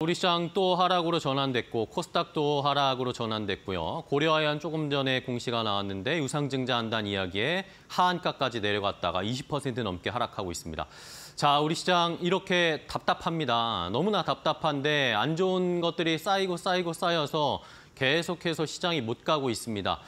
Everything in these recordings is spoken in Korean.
우리시장 또 하락으로 전환됐고 코스닥도 하락으로 전환됐고요. 고려하연 조금 전에 공시가 나왔는데 유상증자한다는 이야기에 하한가까지 내려갔다가 20% 넘게 하락하고 있습니다. 자, 우리 시장 이렇게 답답합니다. 너무나 답답한데 안 좋은 것들이 쌓이고 쌓이고 쌓여서 계속해서 시장이 못 가고 있습니다.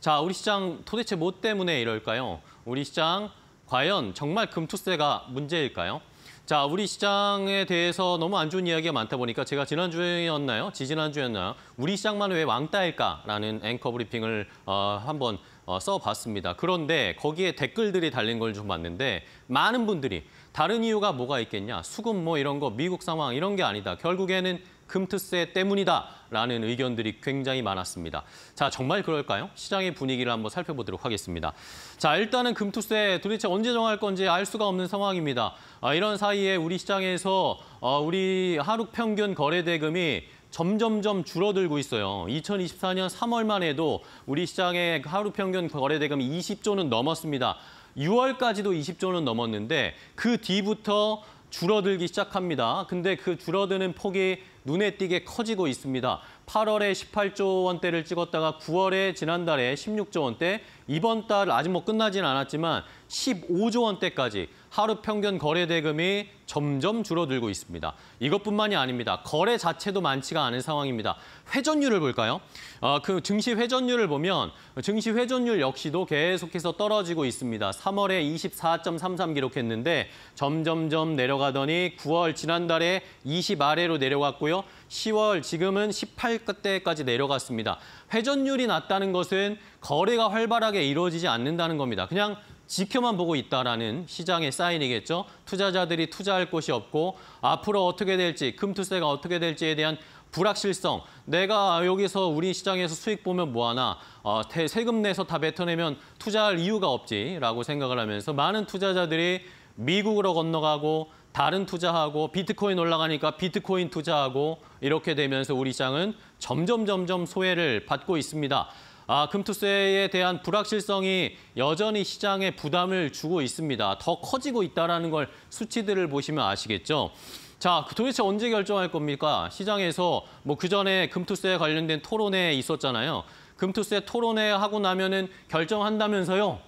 자, 우리 시장 도대체 뭐 때문에 이럴까요? 우리 시장 과연 정말 금투세가 문제일까요? 자, 우리 시장에 대해서 너무 안 좋은 이야기가 많다 보니까 제가 지난주였나요? 지지난주였나요? 우리 시장만 왜 왕따일까라는 앵커 브리핑을 어, 한번 어, 써봤습니다. 그런데 거기에 댓글들이 달린 걸 좀 봤는데 많은 분들이 다른 이유가 뭐가 있겠냐? 수급 뭐 이런 거 미국 상황 이런 게 아니다. 결국에는 금투세 때문이다 라는 의견들이 굉장히 많았습니다. 자, 정말 그럴까요? 시장의 분위기를 한번 살펴보도록 하겠습니다. 자, 일단은 금투세 도대체 언제 정할 건지 알 수가 없는 상황입니다. 아, 이런 사이에 우리 시장에서 어, 우리 하루 평균 거래 대금이 점점점 줄어들고 있어요. 2024년 3월만 해도 우리 시장의 하루 평균 거래 대금이 20조는 넘었습니다. 6월까지도 20조는 넘었는데 그 뒤부터 줄어들기 시작합니다. 근데 그 줄어드는 폭이 눈에 띄게 커지고 있습니다. 8월에 18조 원대를 찍었다가 9월에 지난달에 16조 원대, 이번 달 아직 뭐 끝나진 않았지만 15조 원대까지 하루 평균 거래 대금이 점점 줄어들고 있습니다. 이것뿐만이 아닙니다. 거래 자체도 많지가 않은 상황입니다. 회전율을 볼까요? 어, 그 증시 회전율을 보면 증시 회전율 역시도 계속해서 떨어지고 있습니다. 3월에 24.33 기록했는데 점점점 내려가더니 9월 지난달에 20 아래로 내려갔고요. 있고요. 10월 지금은 18대까지 내려갔습니다. 회전율이 낮다는 것은 거래가 활발하게 이루어지지 않는다는 겁니다. 그냥 지켜만 보고 있다라는 시장의 사인이겠죠. 투자자들이 투자할 곳이 없고 앞으로 어떻게 될지, 금투세가 어떻게 될지에 대한 불확실성, 내가 여기서 우리 시장에서 수익 보면 뭐하나, 어, 세금 내서 다 뱉어내면 투자할 이유가 없지라고 생각을 하면서 많은 투자자들이 미국으로 건너가고 다른 투자하고 비트코인 올라가니까 비트코인 투자하고 이렇게 되면서 우리 시장은 점점 점점 소외를 받고 있습니다. 아, 금투세에 대한 불확실성이 여전히 시장에 부담을 주고 있습니다. 더 커지고 있다는 걸 수치들을 보시면 아시겠죠. 자, 도대체 언제 결정할 겁니까? 시장에서 뭐 그전에 금투세 에 관련된 토론회 에 있었잖아요. 금투세 토론회 하고 나면은 결정한다면서요.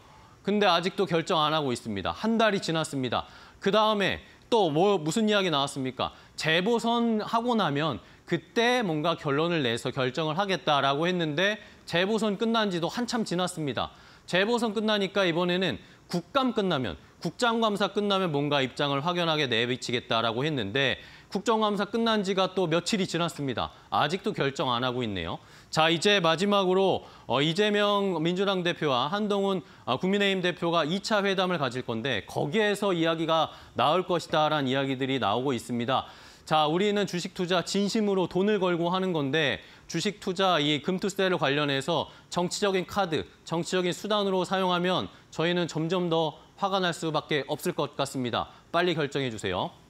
근데 아직도 결정 안 하고 있습니다. 한 달이 지났습니다. 그 다음에 또뭐 무슨 이야기 나왔습니까? 재보선 하고 나면 그때 뭔가 결론을 내서 결정을 하겠다라고 했는데 재보선 끝난 지도 한참 지났습니다. 재보선 끝나니까 이번에는 국감 끝나면 국장감사 끝나면 뭔가 입장을 확연하게 내비치겠다라고 했는데 국정감사 끝난 지가 또 며칠이 지났습니다. 아직도 결정 안 하고 있네요. 자, 이제 마지막으로 어, 이재명 민주당 대표와 한동훈 어, 국민의힘 대표가 2차 회담을 가질 건데 거기에서 이야기가 나올 것이다라는 이야기들이 나오고 있습니다. 자, 우리는 주식 투자 진심으로 돈을 걸고 하는 건데 주식 투자 이 금투세를 관련해서 정치적인 카드, 정치적인 수단으로 사용하면 저희는 점점 더 화가 날 수밖에 없을 것 같습니다. 빨리 결정해 주세요.